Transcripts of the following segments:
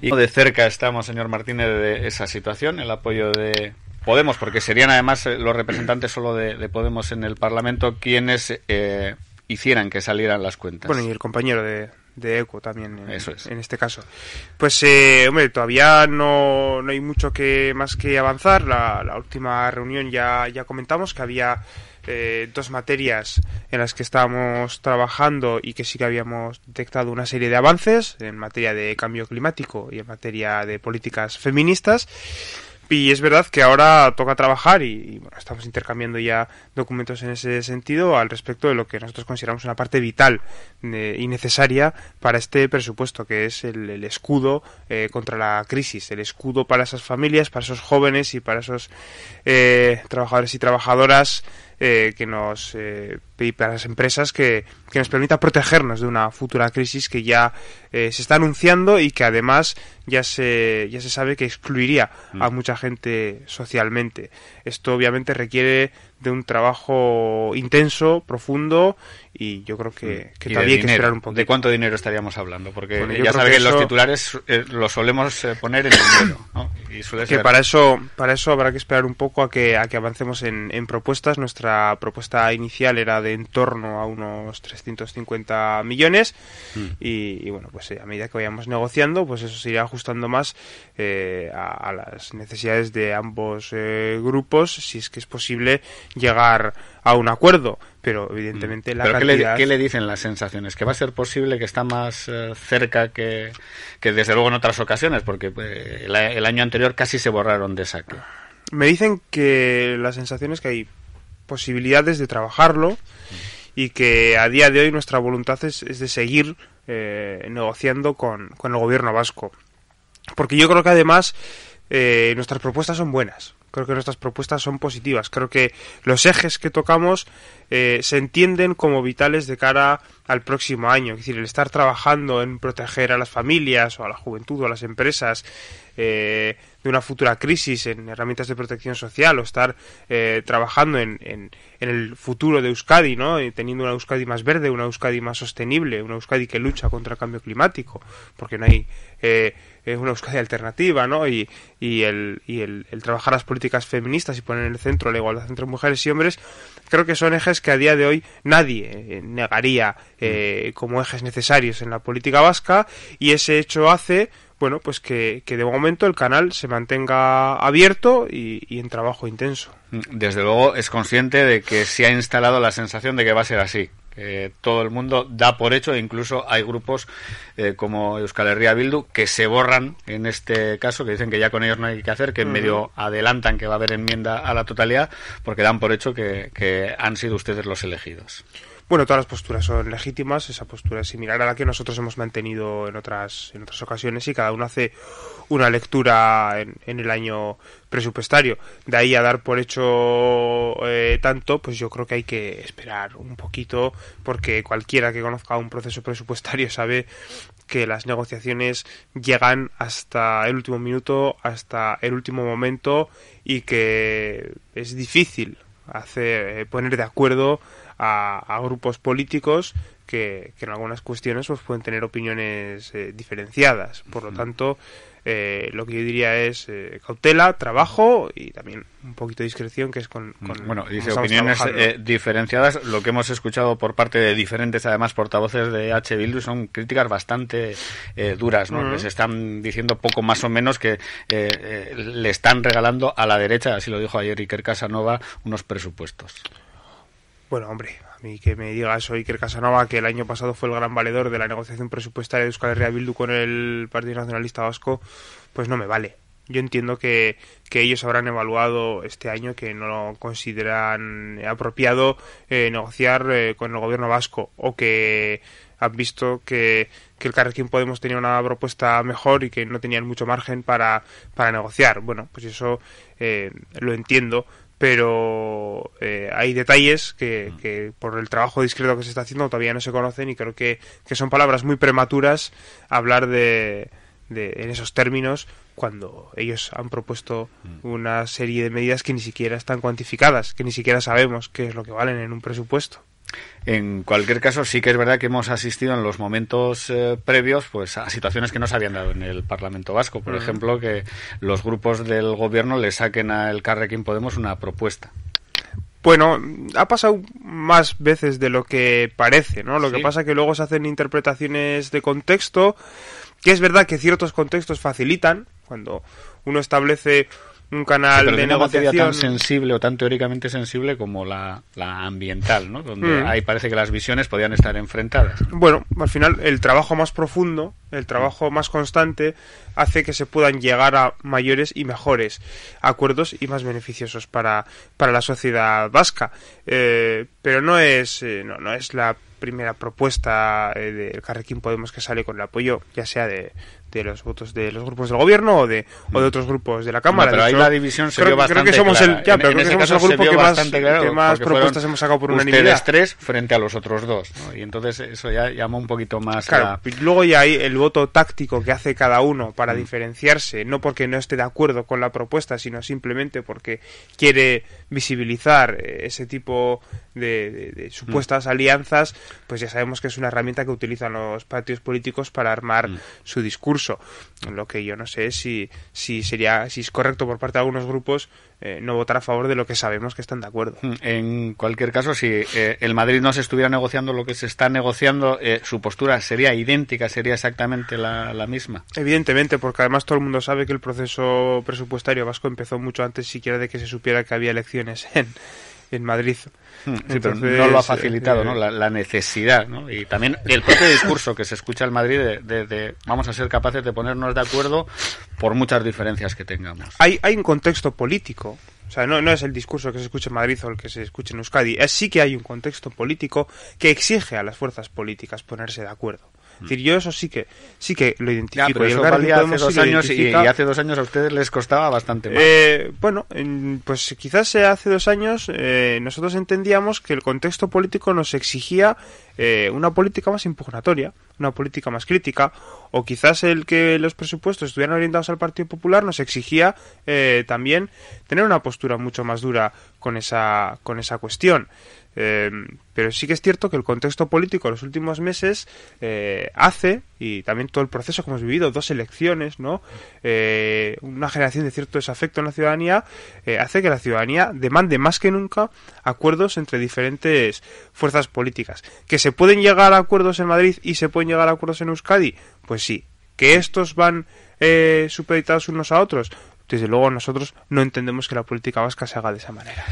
Y de cerca estamos, señor Martínez, de esa situación, el apoyo de Podemos, porque serían además eh, los representantes solo de, Podemos en el Parlamento quienes eh, hicieran que salieran las cuentas. Bueno, y el compañero de, ECO también, en, este caso. Pues, eh, hombre, todavía no, hay mucho que más que avanzar. La, la última reunión ya, ya comentamos que había eh, dos materias en las que estábamos trabajando y que sí que habíamos detectado una serie de avances en materia de cambio climático y en materia de políticas feministas. Y es verdad que ahora toca trabajar y, bueno, estamos intercambiando ya documentos en ese sentido al respecto de lo que nosotros consideramos una parte vital eh, y necesaria para este presupuesto, que es el, escudo eh, contra la crisis, el escudo para esas familias, para esos jóvenes y para esos trabajadores y trabajadoras eh, que nos eh, para las empresas que, que, nos permita protegernos de una futura crisis que ya eh, se está anunciando y que además ya se, ya se sabe que excluiría a mm. mucha gente socialmente. Esto obviamente requiere de un trabajo intenso, profundo y yo creo que, mm. que todavía hay que esperar un poco. ¿De cuánto dinero estaríamos hablando? Porque ya saben que, los titulares eh, lo los solemos eh, poner en dinero, que para eso para eso habrá que esperar un poco a que a que avancemos en, propuestas. Nuestra propuesta inicial era de en torno a unos 350 millones mm. y, bueno pues eh, a medida que vayamos negociando pues eso se irá ajustando más a, las necesidades de ambos grupos si es que es posible llegar a un acuerdo. Pero evidentemente mm. la ¿Pero ¿qué, le, dicen las sensaciones? ¿Que va a ser posible que está más eh, cerca que, desde luego en otras ocasiones? Porque eh, el, año anterior casi se borraron de saque. Me dicen que las sensaciones que hay posibilidades de trabajarlo y que a día de hoy nuestra voluntad es, de seguir eh, negociando con, con, el gobierno vasco. Porque yo creo que además nuestras propuestas son buenas. Creo que nuestras propuestas son positivas. Creo que los ejes que tocamos eh, se entienden como vitales de cara al próximo año. Es decir, el estar trabajando en proteger a las familias o a la juventud o a las empresas eh, de una futura crisis en herramientas de protección social o estar eh, trabajando en, en, el futuro de Euskadi, ¿no? Y teniendo una Euskadi más verde, una Euskadi más sostenible, una Euskadi que lucha contra el cambio climático, porque no hay eh, una Euskadi alternativa, ¿no? Y, y, el, y el, trabajar las políticas feministas y poner en el centro la igualdad entre mujeres y hombres, creo que son ejes que a día de hoy nadie eh, negaría eh, como ejes necesarios en la política vasca y ese hecho hace bueno pues que, de momento el canal se mantenga abierto y, en trabajo intenso desde luego es consciente de que se ha instalado la sensación de que va a ser así todo el mundo da por hecho, e incluso hay grupos eh, como Euskal Herria Bildu que se borran en este caso, que dicen que ya con ellos no hay que hacer, que en medio adelantan que va a haber enmienda a la totalidad, porque dan por hecho que han sido ustedes los elegidos. Bueno, todas las posturas son legítimas, esa postura es similar a la que nosotros hemos mantenido en otras, en otras ocasiones y cada uno hace una lectura en, el año presupuestario. De ahí a dar por hecho eh, tanto, pues yo creo que hay que esperar un poquito porque cualquiera que conozca un proceso presupuestario sabe que las negociaciones llegan hasta el último minuto, hasta el último momento y que es difícil hacer, eh, poner de acuerdo a, grupos políticos que, en algunas cuestiones pues, pueden tener opiniones eh, diferenciadas. Por lo tanto, eh, lo que yo diría es eh, cautela, trabajo y también un poquito de discreción, que es con... Mm, bueno, dice opiniones diferenciadas. Lo que hemos escuchado por parte de diferentes, además, portavoces de H. Bildu son críticas bastante duras, ¿no? Les están diciendo poco más o menos que le están regalando a la derecha, así lo dijo ayer Iker Casanova, unos presupuestos. Bueno, hombre, a mí que me digas hoy que el Casanova, que el año pasado fue el gran valedor de la negociación presupuestaria de Euskal Herria Bildu con el Partido Nacionalista Vasco, pues no me vale. Yo entiendo que, que ellos habrán evaluado este año que no lo consideran apropiado eh, negociar eh, con el gobierno vasco o que han visto que, que el Carrequín Podemos tenía una propuesta mejor y que no tenían mucho margen para, para negociar. Bueno, pues eso eh, lo entiendo, pero eh, hay detalles mm. que, por el trabajo discreto que se está haciendo todavía no se conocen y creo que, son palabras muy prematuras hablar de, en esos términos cuando ellos han propuesto mm. una serie de medidas que ni siquiera están cuantificadas, que ni siquiera sabemos qué es lo que valen en un presupuesto. En cualquier caso, sí que es verdad que hemos asistido en los momentos eh, previos pues, a situaciones que no se habían dado en el Parlamento Vasco. Por mm. ejemplo, que los grupos del Gobierno le saquen al Carrequín Podemos una propuesta. Bueno, ha pasado más veces de lo que parece, ¿no? Lo que pasa es que luego se hacen interpretaciones de contexto, que es verdad que ciertos contextos facilitan, cuando uno establece un canal de negociación tan sensible o tan teóricamente sensible como la, ambiental, ¿no? Donde mm. ahí parece que las visiones podían estar enfrentadas. Bueno, al final el trabajo más profundo, el trabajo más constante hace que se puedan llegar a mayores y mejores acuerdos y más beneficiosos para, para la sociedad vasca. Eh, pero no es eh, no, es la primera propuesta eh, del Carrequín Podemos que sale con el apoyo, ya sea de, de los votos de los grupos del gobierno o de, o de mm. otros grupos de la Cámara. pero hay la división creo, que somos el, grupo que más, propuestas hemos sacado por unanimidad. tres frente a los otros dos. Y entonces eso ya llama un poquito más. Claro, luego ya hay el voto táctico que hace cada uno para mm. diferenciarse, no porque no esté de acuerdo con la propuesta, sino simplemente porque quiere visibilizar eh, ese tipo de, mm. supuestas alianzas, pues ya sabemos que es una herramienta que utilizan los partidos políticos para armar su discurso lo que yo no sé si, si, sería, si es correcto por parte de algunos grupos eh, no votar a favor de lo que sabemos que están de acuerdo. Mm, en cualquier caso, si eh, el Madrid no se estuviera negociando lo que se está negociando, eh, su postura sería idéntica, sería exactamente la, la misma. Evidentemente, porque además todo el mundo sabe que el proceso presupuestario vasco empezó mucho antes siquiera de que se supiera que había elecciones en en Madrid. Hmm, sí, no lo ha eh, facilitado, eh, ¿no? La, necesidad, ¿no? Y también el propio discurso que se escucha en Madrid de, vamos a ser capaces de ponernos de acuerdo por muchas diferencias que tengamos. Hay, hay un contexto político. O sea, no, no es el discurso que se escucha en Madrid o el que se escucha en Euskadi. Es, sí que hay un contexto político que exige a las fuerzas políticas ponerse de acuerdo. Es decir, yo eso sí que sí que lo identifico. y, hace dos años y, hace años a ustedes les costaba bastante eh, bueno, pues quizás hace dos años eh, nosotros entendíamos que el contexto político nos exigía eh, una política más impugnatoria, una política más crítica, o quizás el que los presupuestos estuvieran orientados al Partido Popular nos exigía también tener una postura mucho más dura con esa, con esa cuestión. Em, pero sí que es cierto que el contexto político en los últimos meses eh, hace, y también todo el proceso que hemos vivido, dos elecciones, ¿no? Eh, una generación de cierto desafecto en la ciudadanía, eh, hace que la ciudadanía demande más que nunca acuerdos entre diferentes fuerzas políticas. ¿Que se pueden llegar a acuerdos en Madrid y se pueden llegar a acuerdos en Euskadi? Pues sí. ¿Que estos van supeditados unos a otros? Desde luego nosotros no entendemos que la política vasca se haga de esa manera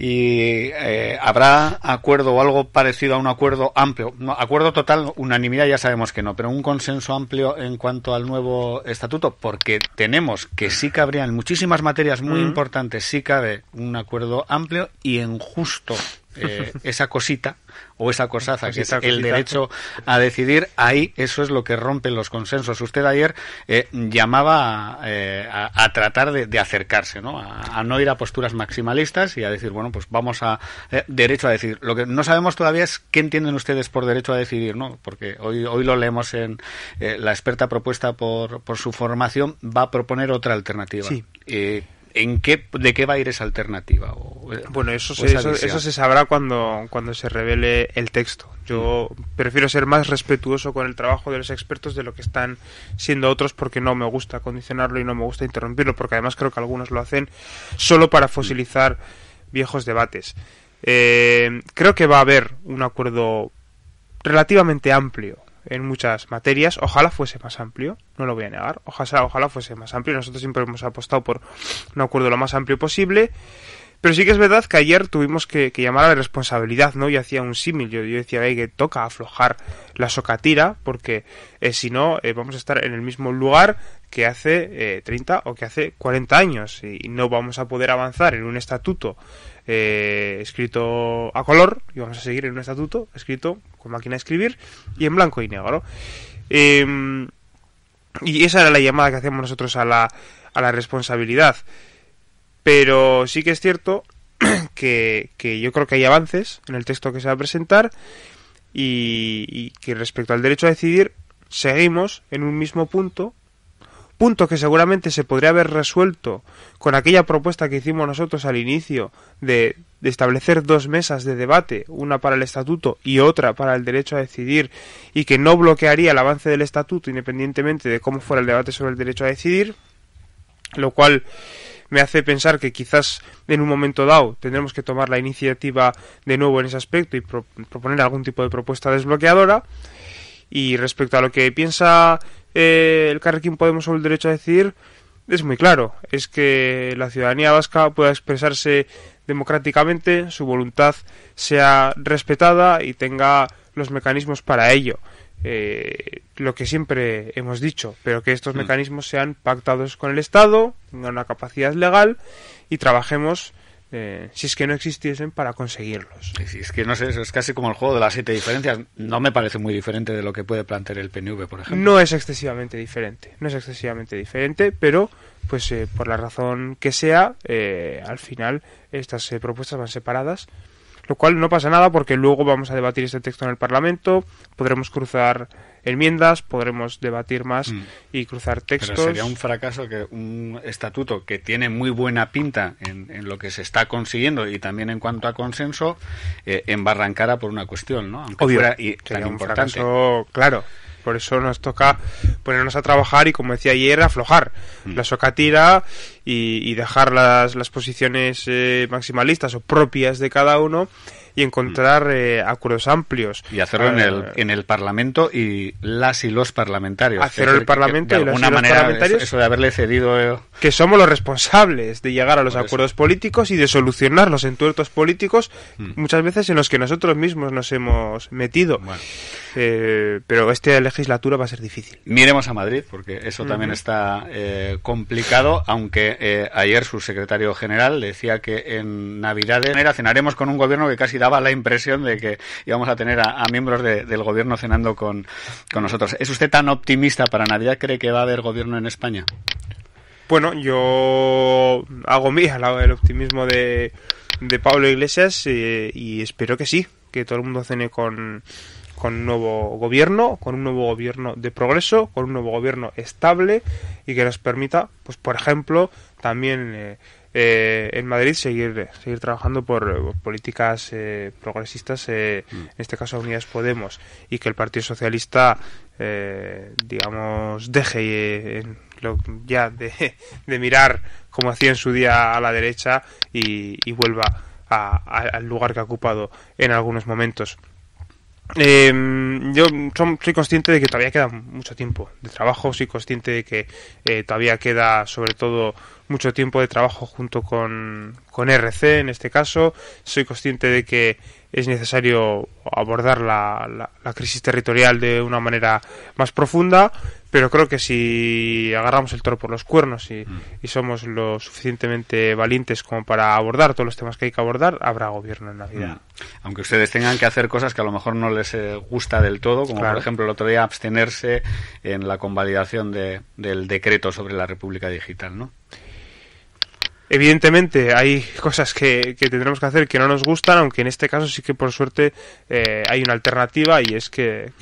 y eh, habrá acuerdo o algo parecido a un acuerdo amplio. No, acuerdo total, unanimidad ya sabemos que no, pero un consenso amplio en cuanto al nuevo estatuto, porque tenemos que sí cabrían muchísimas materias muy mm. importantes, sí cabe un acuerdo amplio y en justo eh, esa cosita o esa cosaza, pues que es el derecho a decidir, ahí eso es lo que rompe los consensos. Usted ayer eh, llamaba eh, a, tratar de, acercarse, ¿no? A, no ir a posturas maximalistas y a decir, bueno, pues vamos a derecho a decidir. Lo que no sabemos todavía es qué entienden ustedes por derecho a decidir, ¿no? Porque hoy, hoy lo leemos en la experta propuesta por, por su formación, va a proponer otra alternativa. Sí. ¿En qué, ¿De qué va a ir esa alternativa? bueno, eso, se, eso, se sabrá cuando, cuando se revele el texto. Yo prefiero ser más respetuoso con el trabajo de los expertos de lo que están siendo otros porque no me gusta condicionarlo y no me gusta interrumpirlo, porque además creo que algunos lo hacen solo para fosilizar viejos debates. Eh, creo que va a haber un acuerdo relativamente amplio en muchas materias. Ojalá fuese más amplio, no lo voy a negar. Ojalá, ojalá fuese más amplio. Nosotros siempre hemos apostado por un acuerdo lo más amplio posible. Pero sí que es verdad que ayer tuvimos que, llamar a la responsabilidad, ¿no? Yo hacía un símil, yo, decía que toca aflojar la socatira, porque eh, si no, eh, vamos a estar en el mismo lugar que hace 30 eh, o que hace 40 años y no vamos a poder avanzar en un estatuto escrito a color y vamos a seguir en un estatuto escrito con máquina de escribir y en blanco y negro. Em, y esa era la llamada que hacemos nosotros a la, a la responsabilidad. Pero sí que es cierto que, yo creo que hay avances en el texto que se va a presentar y, que respecto al derecho a decidir seguimos en un mismo punto punto que seguramente se podría haber resuelto con aquella propuesta que hicimos nosotros al inicio de, de, establecer dos mesas de debate, una para el estatuto y otra para el derecho a decidir, y que no bloquearía el avance del estatuto independientemente de cómo fuera el debate sobre el derecho a decidir, lo cual me hace pensar que quizás en un momento dado tendremos que tomar la iniciativa de nuevo en ese aspecto y proponer algún tipo de propuesta desbloqueadora. Y respecto a lo que piensa eh, el Carrequín Podemos sobre el derecho a decir es muy claro, es que la ciudadanía vasca pueda expresarse democráticamente, su voluntad sea respetada y tenga los mecanismos para ello. Eh, lo que siempre hemos dicho, pero que estos mm. mecanismos sean pactados con el Estado, tengan una capacidad legal y trabajemos eh, si es que no existiesen para conseguirlos. es que no es casi como el juego de las siete diferencias. No me parece muy diferente de lo que puede plantear el PNV, por ejemplo. No es excesivamente diferente, no es excesivamente diferente, pero pues eh, por la razón que sea, al final estas propuestas van separadas lo cual no pasa nada porque luego vamos a debatir este texto en el Parlamento, podremos cruzar enmiendas, podremos debatir más mm. y cruzar textos. Pero sería un fracaso que un estatuto que tiene muy buena pinta en, lo que se está consiguiendo y también en cuanto a consenso, eh, embarrancara por una cuestión, ¿no? Aunque Obvio, y, importante. Fracaso, claro. Por eso nos toca ponernos a trabajar y, como decía ayer, aflojar mm. la socatira y, y dejar las, las posiciones eh, maximalistas o propias de cada uno y encontrar mm. eh, acuerdos amplios. Y hacerlo en, el, eh, en el Parlamento y las y los parlamentarios. Hacerlo en el Parlamento de y los manera parlamentarios. Eso de haberle cedido. Eh, que somos los responsables de llegar a los acuerdos políticos y de solucionar los entuertos políticos, mm. muchas veces en los que nosotros mismos nos hemos metido. pero esta legislatura va a ser difícil. Miremos a Madrid, porque eso también está complicado, aunque ayer su secretario general decía que en Navidades cenaremos con un gobierno que casi da daba la impresión de que íbamos a tener a, miembros del gobierno cenando con, con nosotros. ¿Es usted tan optimista para Navidad? ¿Cree que va a haber gobierno en España? Bueno, yo hago lado del optimismo de, de Pablo Iglesias eh, y espero que sí, que todo el mundo cene con, con un nuevo gobierno, con un nuevo gobierno de progreso, con un nuevo gobierno estable y que nos permita, pues por ejemplo, también eh, eh, en Madrid seguir, seguir trabajando por, políticas eh, progresistas, en este caso Unidas Podemos, y que el Partido Socialista, digamos, deje ya de, de, mirar como hacía en su día a la derecha y, vuelva al lugar que ha ocupado en algunos momentos. Eh, yo soy consciente de que todavía queda mucho tiempo de trabajo, soy consciente de que eh, todavía queda sobre todo mucho tiempo de trabajo junto con, RC en este caso, soy consciente de que es necesario abordar la, la crisis territorial de una manera más profunda pero creo que si agarramos el toro por los cuernos mm. y, somos lo suficientemente valientes como para abordar todos los temas que hay que abordar, habrá gobierno en la vida. Mm. Aunque ustedes tengan que hacer cosas que a lo mejor no les eh, gusta del todo, como por ejemplo el otro día abstenerse en la convalidación de, del decreto sobre la República Digital, ¿no? Evidentemente hay cosas que, tendremos que hacer que no nos gustan, aunque en este caso sí que por suerte eh, hay una alternativa y es que,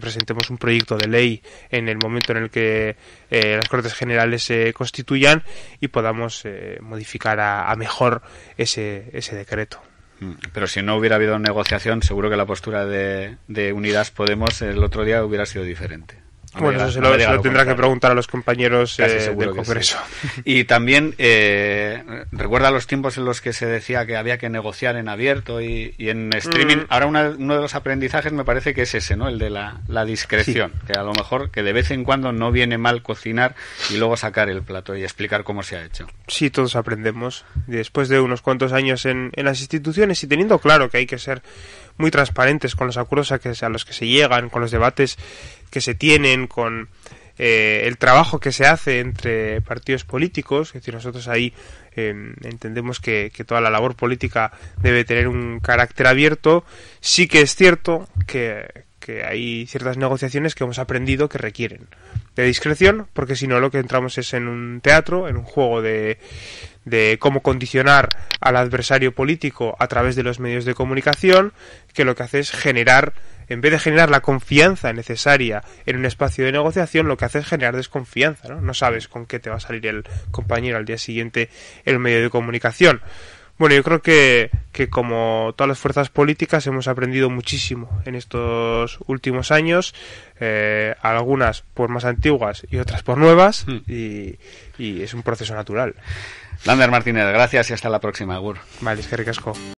presentemos un proyecto de ley en el momento en el que eh, las Cortes Generales se constituyan y podamos eh, modificar a, mejor ese, ese decreto. Mm, pero si no hubiera habido negociación, seguro que la postura de Unidas Podemos el otro día hubiera sido diferente. Bueno, eso se lo, tendrá que preguntar a los compañeros eh, del Congreso. Y también eh, recuerda los tiempos en los que se decía que había que negociar en abierto y, en streaming. Mm. Ahora uno de los aprendizajes me parece que es ese, ¿no? El de la, discreción, que a lo mejor que de vez en cuando no viene mal cocinar y luego sacar el plato y explicar cómo se ha hecho. Sí, todos aprendemos. Después de unos cuantos años en, las instituciones y teniendo claro que hay que ser muy transparentes con los acuerdos a los que se llegan, con los debates que se tienen, con eh, el trabajo que se hace entre partidos políticos. Es decir, nosotros ahí entendemos que, toda la labor política debe tener un carácter abierto. Sí que es cierto que, que hay ciertas negociaciones que hemos aprendido que requieren de discreción, porque si no lo que entramos es en un teatro, en un juego de, de cómo condicionar al adversario político a través de los medios de comunicación, que lo que hace es generar en vez de generar la confianza necesaria en un espacio de negociación, lo que hace es generar desconfianza, ¿no? No sabes con qué te va a salir el compañero al día siguiente el medio de comunicación. Bueno, yo creo que, como todas las fuerzas políticas hemos aprendido muchísimo en estos últimos años, eh, algunas por más antiguas y otras por nuevas, hmm. y, es un proceso natural. Lander Martínez, gracias y hasta la próxima, Gur. Vale, es